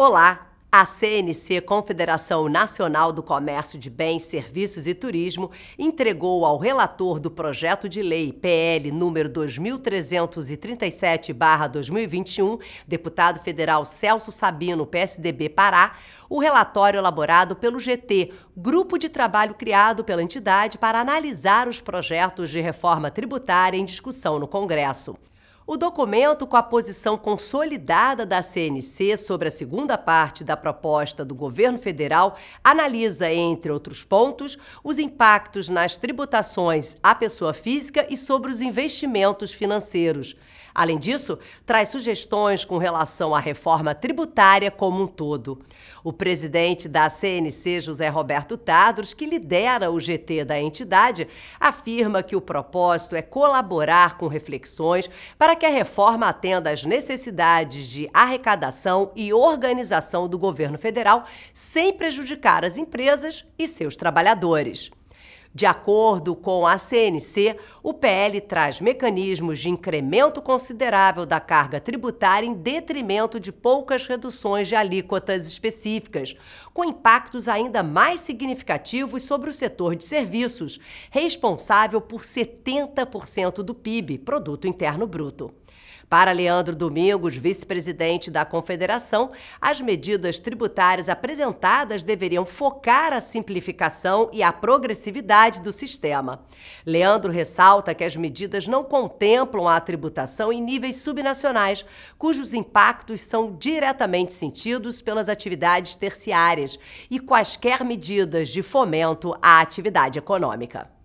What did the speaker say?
Olá! A CNC, Confederação Nacional do Comércio de Bens, Serviços e Turismo, entregou ao relator do projeto de lei PL número 2337/2021, deputado federal Celso Sabino, PSDB Pará, o relatório elaborado pelo GT, grupo de trabalho criado pela entidade para analisar os projetos de reforma tributária em discussão no Congresso. O documento, com a posição consolidada da CNC sobre a segunda parte da proposta do governo federal, analisa, entre outros pontos, os impactos nas tributações à pessoa física e sobre os investimentos financeiros. Além disso, traz sugestões com relação à reforma tributária como um todo. O presidente da CNC, José Roberto Tadros, que lidera o GT da entidade, afirma que o propósito é colaborar com reflexões para que a reforma atenda às necessidades de arrecadação e organização do governo federal, sem prejudicar as empresas e seus trabalhadores. De acordo com a CNC, o PL traz mecanismos de incremento considerável da carga tributária em detrimento de poucas reduções de alíquotas específicas, com impactos ainda mais significativos sobre o setor de serviços, responsável por 70% do PIB, Produto Interno Bruto. Para Leandro Domingos, vice-presidente da Confederação, as medidas tributárias apresentadas deveriam focar a simplificação e a progressividade do sistema. Leandro ressalta que as medidas não contemplam a tributação em níveis subnacionais, cujos impactos são diretamente sentidos pelas atividades terciárias e quaisquer medidas de fomento à atividade econômica.